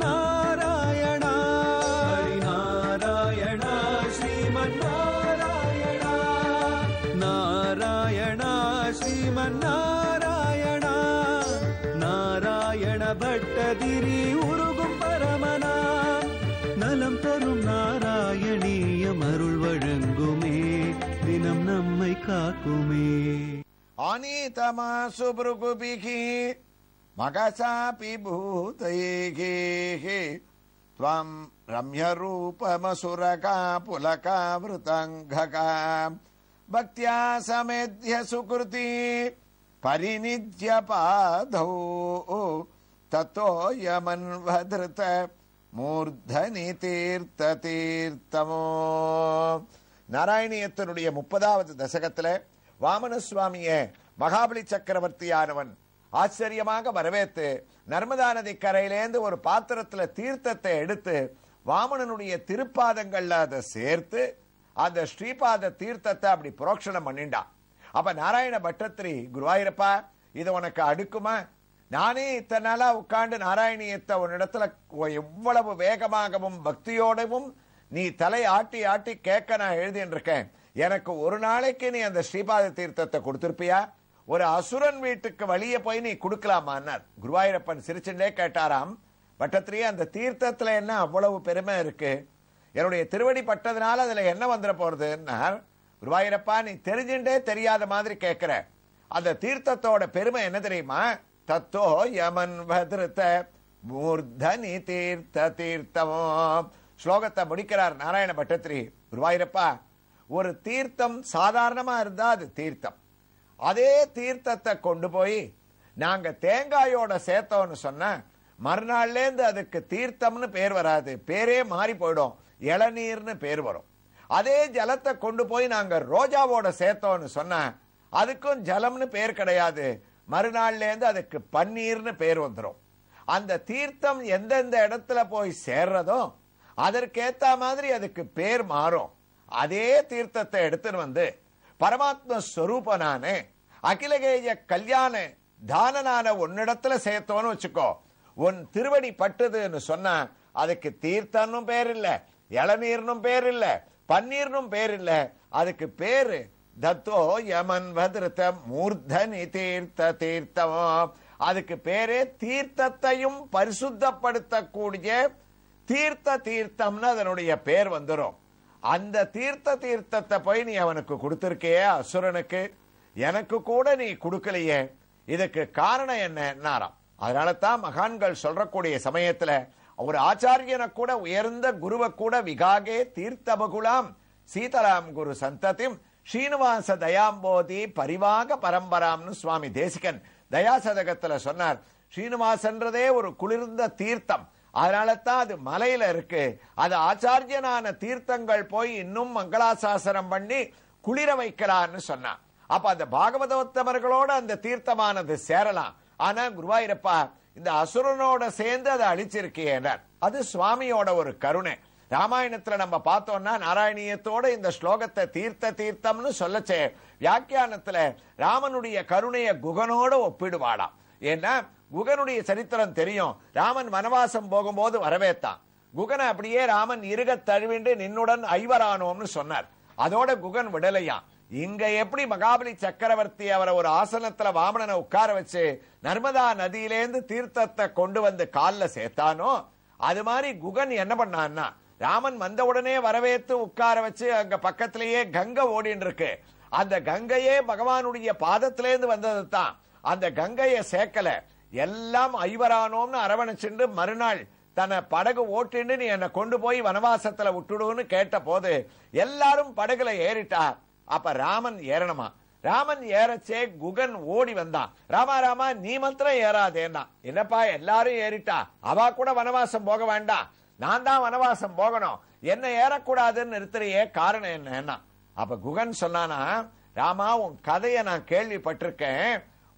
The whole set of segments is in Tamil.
நாராயணா நாராயணா ஸ்ரீமன் நாராயணா நாராயணா ஸ்ரீமன் நாராயணா நாராயண பட்டதிரி உருகும் பரமனா நலம் தரும் நாராயணீயம் அருள் வழங்குமே தினம் நம்மை காக்குமே அனீதமா சுபருகுபிகி மகசாபி பூதைகேः त्वम् रम्यरूपमसुरका पुलकावृतङ्घका भक्त्या समेध्य सुकृती परिनिध्य पाधौ ततोऽयमन्वधृत மூர்தனி தீர்த்த தீர்த்தமோ நாராயணியத்தனுடைய முப்பதாவது தசகத்தில் வாமனசுவாமிய மகாபலி சக்கரவர்த்தியானவன் ஆச்சரியமாக வரவேற்று நர்மதா நதி கரையிலேந்து ஒரு பாத்திரத்துல தீர்த்தத்தை எடுத்து வாமனனுடைய திருப்பாதங்கள்ல அதை சேர்த்து அந்த ஸ்ரீபாத தீர்த்தத்தை அப்படி புரோக்ஷணம் பண்ணிண்டா அப்ப நாராயண பட்டத்திரி குருவாயிரப்பா இது உனக்கு அடுக்குமா நானே இத்தனை நாளா உட்காந்து நாராயணியத்தை உன்னிடத்துல எவ்வளவு வேகமாகவும் பக்தியோடவும் நீ தலை ஆட்டி ஆட்டி கேட்க நான் எழுதி இருக்கேன் எனக்கு ஒரு நாளைக்கு நீ அந்த ஸ்ரீபாத தீர்த்தத்தை கொடுத்திருப்பியா ஒரு அசுரன் வீட்டுக்கு வழிய போய் நீ கொடுக்கலாமான்னார் குருவாயூரப்பன் சிரிச்சுட்டே கேட்டாராம் பட்டத்திலேயே அந்த தீர்த்தத்துல என்ன அவ்வளவு பெருமை இருக்கு என்னுடைய திருவடி பட்டதுனால அதுல என்ன வந்துட போறதுன்னார் குருவாயூரப்பா நீ தெரிஞ்சுட்டே தெரியாத மாதிரி கேட்கிற அந்த தீர்த்தத்தோட பெருமை என்ன தெரியுமா தத்தோ யமன் பதிருத்த மூர்தனி தீர்த்த தீர்த்தமோ ஸ்லோகத்தை முடிக்கிறார் நாராயண பட்டத்திரி குருவாயூரப்பா ஒரு தீர்த்தம் சாதாரணமா இருந்தா அது தீர்த்தம் அதே தீர்த்தத்தை கொண்டு போய் நாங்க தேங்காயோட சேர்த்தோம்னு சொன்ன மறுநாள்லேருந்து அதுக்கு தீர்த்தம்னு பேர் வராது பேரே மாறி போயிடும் இளநீர்னு பேர் வரும் அதே ஜலத்தை கொண்டு போய் நாங்க ரோஜாவோட சேர்த்தோம்னு சொன்ன அதுக்கும் ஜலம்னு பேர் கிடையாது மறுநாள்லேருந்து அதுக்கு பன்னீர்னு பேர் வந்துடும் அந்த தீர்த்தம் எந்தெந்த இடத்துல போய் சேர்றதோ அதற்கேத்த மாதிரி அதுக்கு பேர் மாறும் அதே தீர்த்தத்தை எடுத்துன்னு வந்து பரமாத்ம ஸ்வரூபனானே அகிலகேய கல்யாண தானனான உன்னிடத்துல சேர்த்தோன்னு வச்சுக்கோ உன் திருவடி பட்டுதுன்னு சொன்ன அதுக்கு தீர்த்தனும் பேர் இல்ல இளநீர்னும் பேர் இல்ல பன்னீர்னும் பேர் இல்ல அதுக்கு பேரு தத்தோ யமன் பதிருத்த மூர்த்தனி தீர்த்த தீர்த்தம் அதுக்கு பேரே தீர்த்தத்தையும் பரிசுத்தப்படுத்தக்கூடிய தீர்த்த தீர்த்தம்னு அதனுடைய பேர் வந்துடும் அந்த தீர்த்த தீர்த்தத்தை போய் நீ அவனுக்கு கொடுத்திருக்கே அசுரனுக்கு எனக்கு கூட நீ கொடுக்கலையே இதுக்கு காரணம் நாராம் அதனால தான் மகான்கள் சொல்றக்கூடிய சமயத்துல ஒரு ஆச்சாரியனை கூட உயர்ந்த குருவை கூட விகாகே தீர்த்தபகுலாம் சீதாராம் குரு சந்ததிம் ஸ்ரீனிவாச தயாம்போதி பரிவாக பரம்பராம்னு சுவாமி தேசிகன் தயாசதகத்துல சொன்னார் ஸ்ரீனிவாசன்றதே ஒரு குளிர்ந்த தீர்த்தம் அதனால தான் அது மலையில இருக்கு அது ஆச்சாரியனான தீர்த்தங்கள் போய் இன்னும் மங்களாசாசனம் பண்ணி குளிர வைக்கலான்னு சொன்னான் அப்ப அந்த பாகவதோத்தமர்களோட அந்த தீர்த்தமானது சேரலாம் ஆனா குருவாயிரப்பா இந்த அசுரனோட சேர்ந்து அதை அழிச்சிருக்கிறார் அது சுவாமியோட ஒரு கருணை ராமாயணத்துல நம்ம பார்த்தோம்னா நாராயணியத்தோட இந்த ஸ்லோகத்தை தீர்த்த தீர்த்தம்னு சொல்லச்சே வியாக்கியானத்துல ராமனுடைய கருணைய குகனோட ஒப்பிடுவாளாம் ஏன்னா குகனுடைய சரித்திரம் தெரியும் ராமன் வனவாசம் போகும்போது வரவேத்தான் குகனை அப்படியே ராமன் இருக தழுவிண்டு நின்னுடன் ஐவரானோம்னு சொன்னார் அதோட குகன் விடலையாம் இங்க எப்படி மகாபலி சக்கரவர்த்தி அவரை ஒரு ஆசனத்துல வாமனனை உட்கார வச்சு நர்மதா நதியிலேருந்து தீர்த்தத்தை கொண்டு வந்து காலில் சேர்த்தானோ அது மாதிரி குகன் என்ன பண்ணான்னா ராமன் வந்தவுடனே வரவேற்று உட்கார வச்சு அங்க பக்கத்திலேயே கங்கை ஓடின்னு இருக்கு அந்த கங்கையே பகவானுடைய பாதத்திலேருந்து வந்தது தான் அந்த கங்கையை சேர்க்கல எல்லாம் ஐவரானோம்னு அரவணைச்சுண்டு மறுநாள் தன்னை படகு ஓட்டின்னு நீ என்னை கொண்டு போய் வனவாசத்துல விட்டுடுன்னு கேட்ட போது எல்லாரும் படகுல ஏறிட்டா அப்ப ராமன் ஏறணுமா ராமன் ஏறச்சே குகன் ஓடி வந்தான் ராமா ராமா நீ மந்திரம் ஏறாதேன்னா என்னப்பா எல்லாரும் ஏறிட்டா அவா கூட வனவாசம் போக வேண்டாம் நான் தான் வனவாசம் போகணும் என்ன ஏறக்கூடாதுன்னு இருக்கிறையே காரணம் என்னன்னா அப்ப குகன் சொன்னானா ராமா உன் கதையை நான் கேள்விப்பட்டிருக்கேன்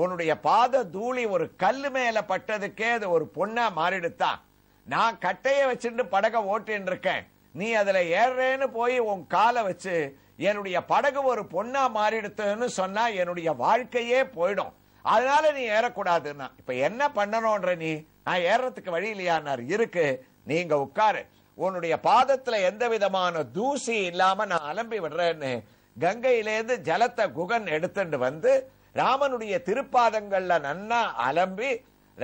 உன்னுடைய பாத தூளி ஒரு கல்லு மேல பட்டதுக்கே அது ஒரு பொண்ணா மாறிடுத்தா நான் கட்டைய வச்சுட்டு படக ஓட்டின்னு இருக்கேன் நீ அதுல ஏறேன்னு போய் உன் காலை வச்சு என்னுடைய படகு ஒரு பொண்ணா மாறிடுத்துன்னு சொன்னா என்னுடைய வாழ்க்கையே போயிடும் அதனால நீ ஏறக்கூடாதுன்னா இப்ப என்ன பண்ணணும்ன்ற நீ நான் ஏறத்துக்கு வழி இல்லையான்னார் இருக்கு நீங்க உட்காரு உன்னுடைய பாதத்துல எந்த விதமான தூசி இல்லாம நான் அலம்பி விடுறேன்னு கங்கையிலேருந்து ஜலத்தை குகன் எடுத்துட்டு வந்து ராமனுடைய திருப்பாதங்கள்ல நன்னா அலம்பி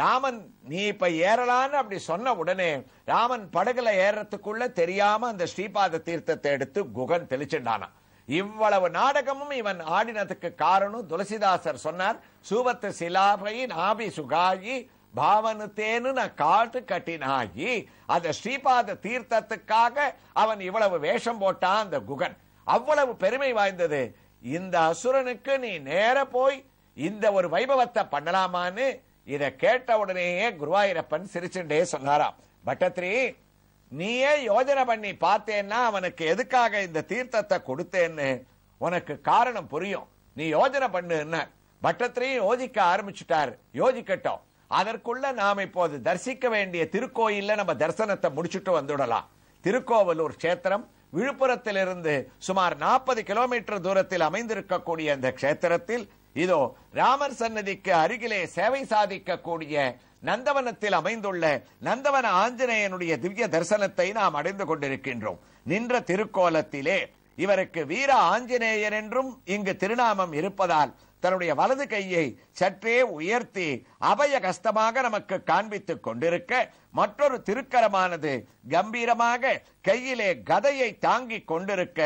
ராமன் நீ இப்ப ஏறலான்னு அப்படி சொன்ன உடனே ராமன் படகுல ஏறத்துக்குள்ள தெரியாம அந்த ஸ்ரீபாத தீர்த்தத்தை எடுத்து குகன் தெளிச்சுட்டானான் இவ்வளவு நாடகமும் இவன் ஆடினதுக்கு காரணம் துளசிதாசர் சொன்னார் சூபத்து சிலாபை நாபி சுகாயி பாவனுத்தேனு நான் காட்டு கட்டினாகி அந்த ஸ்ரீபாத தீர்த்தத்துக்காக அவன் இவ்வளவு வேஷம் போட்டான் அந்த குகன் அவ்வளவு பெருமை வாய்ந்தது இந்த அசுரனுக்கு நீ நேர போய் இந்த ஒரு வைபவத்தை பண்ணலாமான்னு இதை கேட்ட உடனேயே குருவாயிரப்பன் சிரிச்சுண்டே சொன்னாராம் பட்டத்ரி நீயே யோஜனை பண்ணி பார்த்தேன்னா அவனுக்கு எதுக்காக இந்த தீர்த்தத்தை கொடுத்தேன்னு உனக்கு காரணம் புரியும் நீ யோஜனை பண்ணுன்னா பட்டத்திலையும் யோசிக்க ஆரம்பிச்சுட்டார் யோசிக்கட்டும் அதற்குள்ள நாம் இப்போது தரிசிக்க வேண்டிய திருக்கோயில்ல நம்ம தரிசனத்தை முடிச்சுட்டு வந்துடலாம் திருக்கோவலூர் கஷேத்திரம் விழுப்புரத்திலிருந்து சுமார் நாற்பது கிலோமீட்டர் தூரத்தில் அமைந்திருக்கக்கூடிய அந்த கஷேத்திரத்தில் இதோ ராமர் சன்னதிக்கு அருகிலே சேவை சாதிக்கக்கூடிய நந்தவனத்தில் அமைந்துள்ள நந்தவன ஆஞ்சநேயனுடைய திவ்ய தரிசனத்தை நாம் அடைந்து கொண்டிருக்கின்றோம் நின்ற திருக்கோலத்திலே இவருக்கு வீர ஆஞ்சநேயர் என்றும் இங்கு திருநாமம் இருப்பதால் தன்னுடைய வலது கையை சற்றே உயர்த்தி அபய கஷ்டமாக நமக்கு காண்பித்துக் கொண்டிருக்க மற்றொரு திருக்கரமானது கம்பீரமாக கையிலே கதையை தாங்கிக் கொண்டிருக்க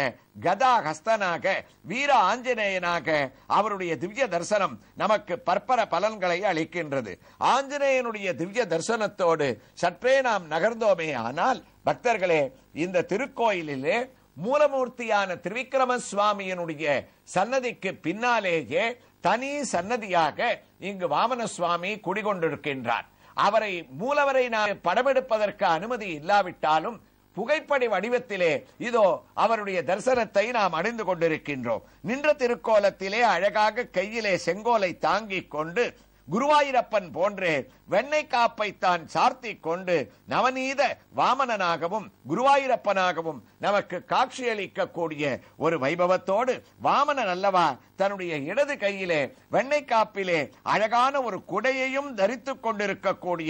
கதா ஹஸ்தனாக வீர ஆஞ்சநேயனாக அவருடைய திவ்ய தரிசனம் நமக்கு பற்பர பலன்களை அளிக்கின்றது ஆஞ்சநேயனுடைய திவ்ய தரிசனத்தோடு சற்றே நாம் நகர்ந்தோமே ஆனால் பக்தர்களே இந்த திருக்கோயிலிலே மூலமூர்த்தியான திருவிக்கிரம சுவாமியினுடைய சன்னதிக்கு பின்னாலேயே தனி சன்னதியாக இங்கு வாமன சுவாமி குடிகொண்டிருக்கின்றார் அவரை மூலவரை நான் படமெடுப்பதற்கு அனுமதி இல்லாவிட்டாலும் புகைப்படி வடிவத்திலே இதோ அவருடைய தரிசனத்தை நாம் அடைந்து கொண்டிருக்கின்றோம் நின்ற திருக்கோலத்திலே அழகாக கையிலே செங்கோலை தாங்கிக் கொண்டு குருவாயிரப்பன் போன்று வெண்ணை காப்பை தான் சார்த்தி கொண்டு நவநீத வாமனனாகவும் குருவாயிரப்பனாகவும் நமக்கு காட்சியளிக்கக்கூடிய ஒரு வைபவத்தோடு வாமனன் அல்லவா தன்னுடைய இடது கையிலே வெண்ணை காப்பிலே அழகான ஒரு குடையையும் தரித்துக் கொண்டிருக்கக்கூடிய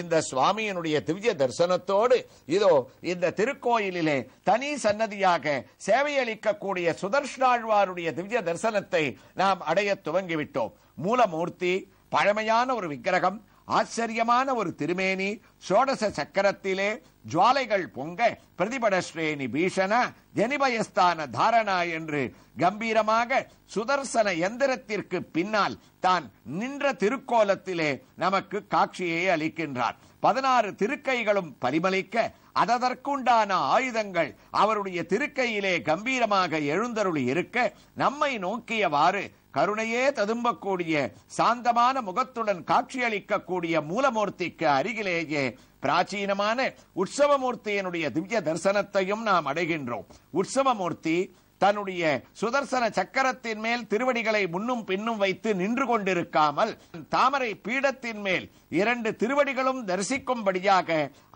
இந்த சுவாமியினுடைய திவ்ய தரிசனத்தோடு இதோ இந்த திருக்கோயிலிலே தனி சன்னதியாக சேவையளிக்கக்கூடிய சுதர்ஷ்டாழ்வாருடைய திவ்ய தரிசனத்தை நாம் அடைய துவங்கிவிட்டோம் மூலமூர்த்தி பழமையான ஒரு விக்கிரகம் ஆச்சரியமான ஒரு திருமேனி சோடச சக்கரத்திலே ஜுவாலைகள் பொங்க பிரதிபட ஸ்ரேணி பீஷண ஜனிபயஸ்தான தாரணா என்று கம்பீரமாக சுதர்சன எந்திரத்திற்கு பின்னால் தான் நின்ற திருக்கோலத்திலே நமக்கு காட்சியை அளிக்கின்றார் பதினாறு திருக்கைகளும் பரிமளிக்க அததற்குண்டான ஆயுதங்கள் அவருடைய திருக்கையிலே கம்பீரமாக எழுந்தருளி இருக்க நம்மை நோக்கியவாறு கருணையே ததும்பக்கூடிய சாந்தமான முகத்துடன் காட்சியளிக்கக்கூடிய மூலமூர்த்திக்கு அருகிலேயே பிராச்சீனமான உற்சவமூர்த்தியினுடைய திவ்ய தரிசனத்தையும் நாம் அடைகின்றோம் உற்சவமூர்த்தி தன்னுடைய சுதர்சன சக்கரத்தின் மேல் திருவடிகளை முன்னும் பின்னும் வைத்து நின்று கொண்டிருக்காமல் தாமரை பீடத்தின் மேல் இரண்டு திருவடிகளும் தரிசிக்கும்படியாக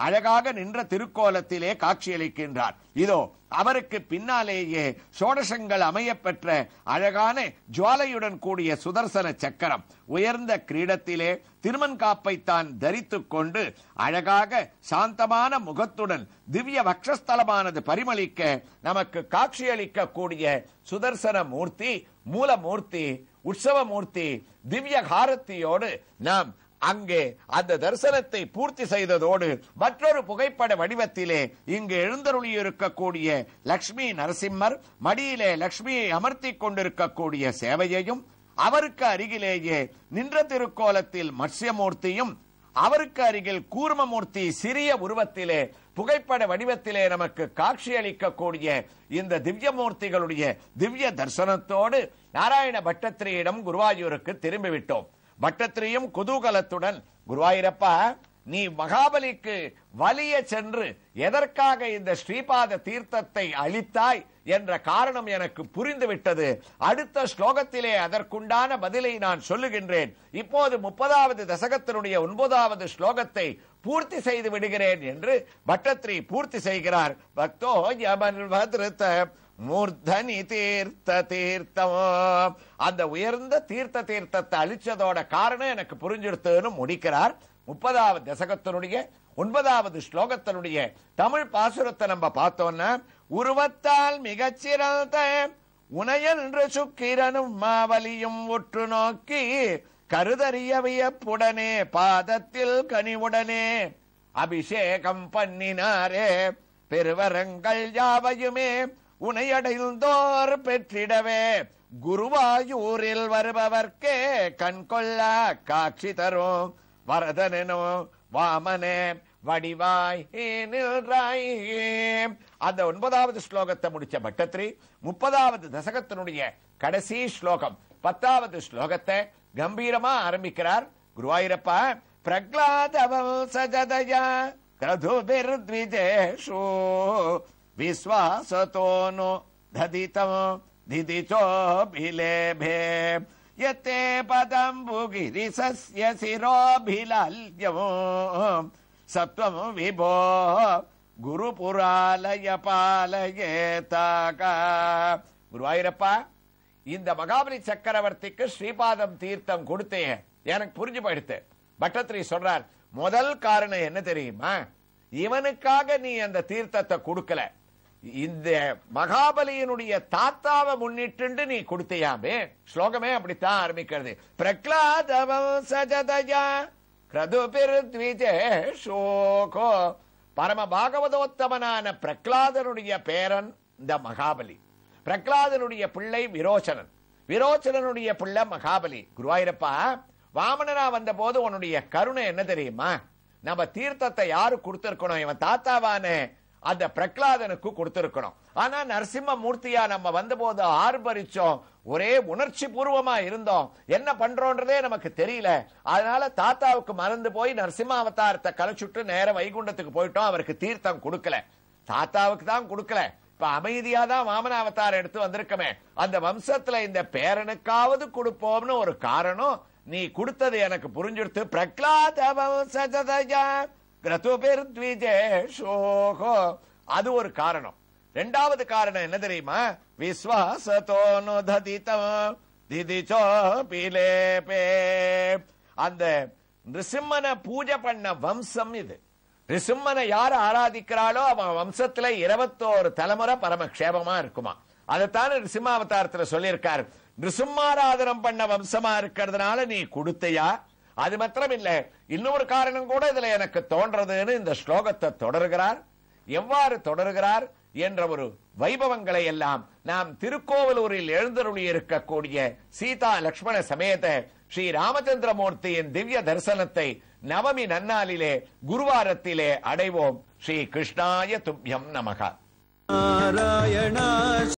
அழகாக நின்ற திருக்கோலத்திலே காட்சியளிக்கின்றார் இதோ அவருக்கு பின்னாலேயே சோடசங்கள் அமையப்பெற்ற அழகான ஜுவாலையுடன் கூடிய சுதர்சன சக்கரம் உயர்ந்த கிரீடத்திலே திருமன்காப்பை தான் தரித்துக் கொண்டு அழகாக சாந்தமான முகத்துடன் திவ்ய வக்ஷஸ்தலமானது பரிமளிக்க நமக்கு காட்சியளிக்க கூடிய சுதர்சன மூர்த்தி மூலமூர்த்தி உற்சவமூர்த்தி திவ்ய காரத்தியோடு நாம் அங்கே அந்த தரிசனத்தை பூர்த்தி செய்ததோடு மற்றொரு புகைப்பட வடிவத்திலே இங்கு எழுந்தருளி இருக்கக்கூடிய லக்ஷ்மி நரசிம்மர் மடியிலே லக்ஷ்மியை அமர்த்தி கொண்டிருக்கக்கூடிய சேவையையும் அவருக்கு அருகிலேயே நின்ற திருக்கோலத்தில் மத்ஸ்யமூர்த்தியும் அவருக்கு அருகில் கூர்மமூர்த்தி சிறிய உருவத்திலே புகைப்பட வடிவத்திலே நமக்கு காட்சி அளிக்கக்கூடிய இந்த திவ்யமூர்த்திகளுடைய திவ்ய தரிசனத்தோடு நாராயண பட்டத்திரியிடம் குருவாயூருக்கு திரும்பிவிட்டோம் பட்டத்திரியும் குதூகலத்துடன் குருவாயிரப்பா நீ மகாபலிக்கு வலிய சென்று எதற்காக இந்த ஸ்ரீபாத தீர்த்தத்தை அளித்தாய் என்ற காரணம் எனக்கு புரிந்துவிட்டது அடுத்த ஸ்லோகத்திலே அதற்குண்டான பதிலை நான் சொல்லுகின்றேன் இப்போது முப்பதாவது தசகத்தினுடைய ஒன்பதாவது ஸ்லோகத்தை பூர்த்தி செய்து விடுகிறேன் என்று பட்டத்ரி பூர்த்தி செய்கிறார் பக்தோ யமன்வதிருத்த மூர்தனி தீர்த்த தீர்த்தம் அந்த உயர்ந்த தீர்த்த தீர்த்தத்தை அழிச்சதோட காரணம் எனக்கு புரிஞ்சிருத்தேன்னு முடிக்கிறார் முப்பதாவது தசகத்தினுடைய ஒன்பதாவது ஸ்லோகத்தினுடைய தமிழ் பாசுரத்தை நம்ம பார்த்தோம்னா உருவத்தால் மிகச்சிறந்த உனையன்று சுக்கிரனும் மாவலியும் உற்று நோக்கி கருதறிய வியப்புடனே பாதத்தில் கனிவுடனே அபிஷேகம் பண்ணினாரே பெருவரங்கள் யாவையுமே உனையடைந்தோர் பெற்றிடவே குருவாயூரில் வருபவர்க்கே கண் காட்சி தரும் வரதனோ வாமனே வடிவாய் நின்றாய் அந்த ஒன்பதாவது ஸ்லோகத்தை முடிச்ச பட்டத்ரி முப்பதாவது தசகத்தினுடைய கடைசி ஸ்லோகம் பத்தாவது ஸ்லோகத்தை கம்பீரமா ஆரம்பிக்கிறார் குருவாயிரப்பா பிரகலாதவம் சஜதயா கிரதுபிர்விஜேஷு விஸ்வாசதோனு ததிதம் திதிச்சோபிலேபே யத்தே பதம்புகிரி சசிய சிரோபிலல்யம் సత్వము విభో குருபுராலய பாலயேதாக குருவாயூரப்பா இந்த மகாபலி சக்கரவர்த்திக்கு ஸ்ரீபாதம் தீர்த்தம் கொடுத்தேன் எனக்கு புரிஞ்சு போயிடுத்து பட்டத்திரி சொல்றார் முதல் காரணம் என்ன தெரியுமா இவனுக்காக நீ அந்த தீர்த்தத்தை கொடுக்கல இந்த மகாபலியினுடைய தாத்தாவை முன்னிட்டு நீ கொடுத்தியாமே ஸ்லோகமே அப்படித்தான் ஆரம்பிக்கிறது பிரகலாதவம் சஜதயா ரதுபிருத்விஜ சோகோ பரம பாகவதோத்தமனான பிரகலாதனுடைய பேரன் இந்த மகாபலி பிரகலாதனுடைய பிள்ளை விரோச்சனன் விரோச்சனனுடைய பிள்ளை மகாபலி குருவாயிரப்பா வாமனரா வந்த போது உன்னுடைய கருணை என்ன தெரியுமா நம்ம தீர்த்தத்தை யாரு கொடுத்திருக்கணும் இவன் தாத்தாவான அந்த பிரகலாதனுக்கு கொடுத்திருக்கணும் ஆனா நரசிம்ம மூர்த்தியா நம்ம வந்தபோது ஆர்ப்பரிச்சோம் ஒரே உணர்ச்சி பூர்வமா இருந்தோம் என்ன பண்றோன்றதே நமக்கு தெரியல அதனால தாத்தாவுக்கு மறந்து போய் நரசிம்ம அவதாரத்தை கலைச்சுட்டு நேர வைகுண்டத்துக்கு போயிட்டோம் அவருக்கு தீர்த்தம் கொடுக்கல தாத்தாவுக்கு தான் கொடுக்கல இப்ப அமைதியா தான் வாமன அவதாரம் எடுத்து வந்திருக்கமே அந்த வம்சத்துல இந்த பேரனுக்காவது கொடுப்போம்னு ஒரு காரணம் நீ கொடுத்தது எனக்கு புரிஞ்சுடுத்து பிரகலாத கிரதுபிர்விஜேஷோக அது ஒரு காரணம் ரெண்டாவது காரணம் என்ன தெரியுமா விஸ்வாசத்தோனு பிலேபே அந்த நிருசிம்மனை பூஜை பண்ண வம்சம் இது நிருசிம்மனை யார் ஆராதிக்கிறாளோ அவன் வம்சத்துல இருபத்தோரு தலைமுறை பரமக்ஷேபமா இருக்குமா அதைத்தான் நிருசிம்மாவதாரத்துல சொல்லியிருக்காரு நிருசிம்மாராதனம் பண்ண வம்சமா இருக்கிறதுனால நீ கொடுத்தையா அது மாத்திரம் இல்லை இன்னொரு காரணம் கூட இதுல எனக்கு தோன்றதுன்னு இந்த ஸ்லோகத்தை தொடர்கிறார் எவ்வாறு தொடர்கிறார் என்ற ஒரு வைபவங்களை எல்லாம் நாம் திருக்கோவலூரில் எழுந்தருளி இருக்கக்கூடிய சீதா லட்சுமண சமயத்தை ஸ்ரீ ராமச்சந்திர மூர்த்தியின் திவ்ய தரிசனத்தை நவமி நன்னாளிலே குருவாரத்திலே அடைவோம் ஸ்ரீ கிருஷ்ணாய துப்யம் நமகா நாராயணா